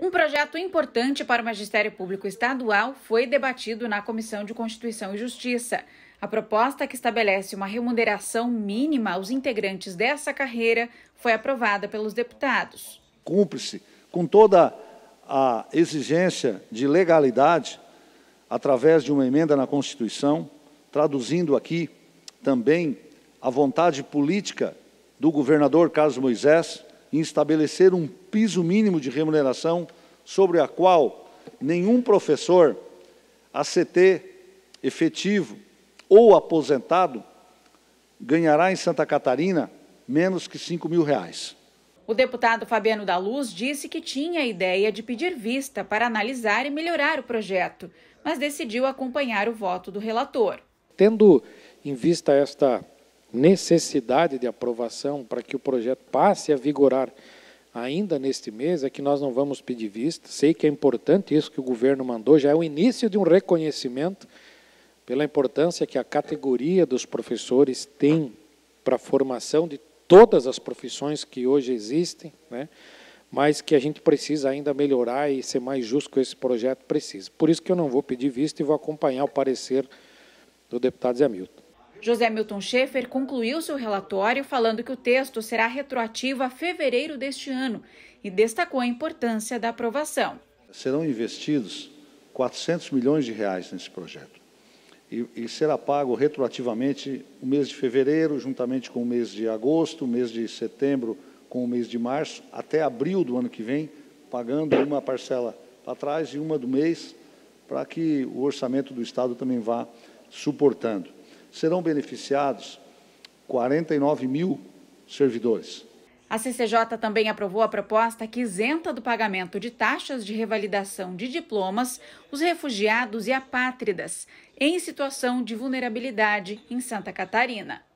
Um projeto importante para o Magistério Público Estadual foi debatido na Comissão de Constituição e Justiça. A proposta que estabelece uma remuneração mínima aos integrantes dessa carreira foi aprovada pelos deputados. Cumpre-se com toda a exigência de legalidade através de uma emenda na Constituição, traduzindo aqui também a vontade política do governador Carlos Moisés em estabelecer um piso mínimo de remuneração sobre a qual nenhum professor ACT efetivo ou aposentado ganhará em Santa Catarina menos que 5 mil reais. O deputado Fabiano da Luz disse que tinha a ideia de pedir vista para analisar e melhorar o projeto, mas decidiu acompanhar o voto do relator. Tendo em vista esta necessidade de aprovação para que o projeto passe a vigorar ainda neste mês, é que nós não vamos pedir vista. Sei que é importante isso que o governo mandou, já é o início de um reconhecimento pela importância que a categoria dos professores tem para a formação de todas as profissões que hoje existem, né? mas que a gente precisa ainda melhorar e ser mais justo com esse projeto precisa. Por isso que eu não vou pedir vista e vou acompanhar o parecer do deputado Zé Milton. José Milton Schaefer concluiu seu relatório falando que o texto será retroativo a fevereiro deste ano e destacou a importância da aprovação. Serão investidos 400 milhões de reais nesse projeto e, e será pago retroativamente o mês de fevereiro, juntamente com o mês de agosto, o mês de setembro, com o mês de março, até abril do ano que vem, pagando uma parcela para trás e uma do mês, para que o orçamento do Estado também vá suportando serão beneficiados 49 mil servidores. A CCJ também aprovou a proposta que isenta do pagamento de taxas de revalidação de diplomas os refugiados e apátridas em situação de vulnerabilidade em Santa Catarina.